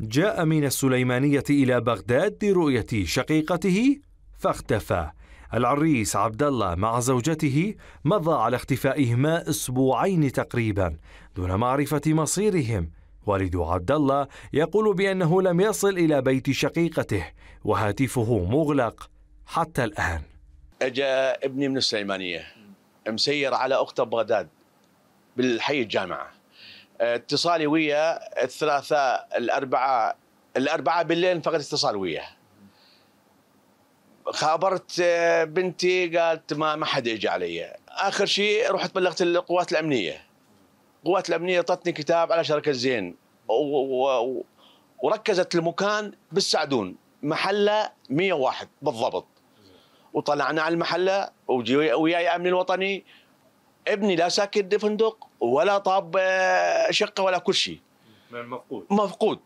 جاء من السليمانية إلى بغداد لرؤية شقيقته فاختفى العريس عبد الله مع زوجته مضى على اختفائهما أسبوعين تقريبا دون معرفة مصيرهم والد عبد الله يقول بأنه لم يصل إلى بيت شقيقته وهاتفه مغلق حتى الآن أجا ابني من السليمانية مسير على أخته بغداد بالحي الجامعة آه، اتصالي ويا الثلاثاء الاربعاء الاربعاء بالليل فقد اتصال وياه خابرت آه، بنتي قالت ما ما حد اجى علي اخر شيء رحت بلغت القوات الامنيه القوات الامنيه اعطتني كتاب على شركه زين وركزت المكان بالسعدون محله 101 بالضبط وطلعنا على المحله وجي وياي امني الوطني ابني لا ساكن فندق ولا طاب آه، شقه ولا كل شيء مفقود مفقود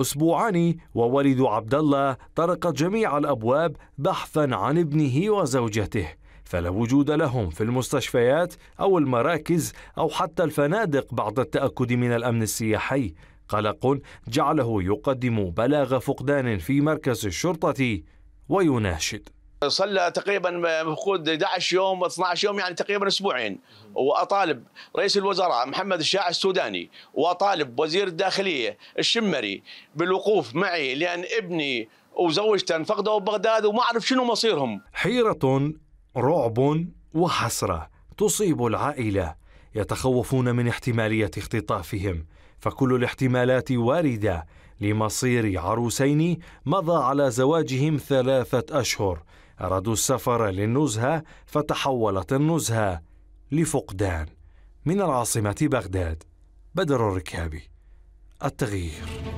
أسبوعان ووالد عبد الله طرقت جميع الأبواب بحثا عن ابنه وزوجته فلا وجود لهم في المستشفيات أو المراكز أو حتى الفنادق بعد التأكد من الأمن السياحي قلق جعله يقدم بلاغ فقدان في مركز الشرطة ويناشد صلى تقريبا مفقود 11 يوم 12 يوم يعني تقريبا اسبوعين واطالب رئيس الوزراء محمد الشاع السوداني واطالب وزير الداخليه الشمري بالوقوف معي لان ابني وزوجته انفقدوا بغداد وما اعرف شنو مصيرهم. حيره رعب وحسره تصيب العائله يتخوفون من احتماليه اختطافهم فكل الاحتمالات وارده لمصير عروسين مضى على زواجهم ثلاثه اشهر أرادوا السفر للنزهة فتحولت النزهة لفقدان من العاصمة بغداد بدر الركابي التغيير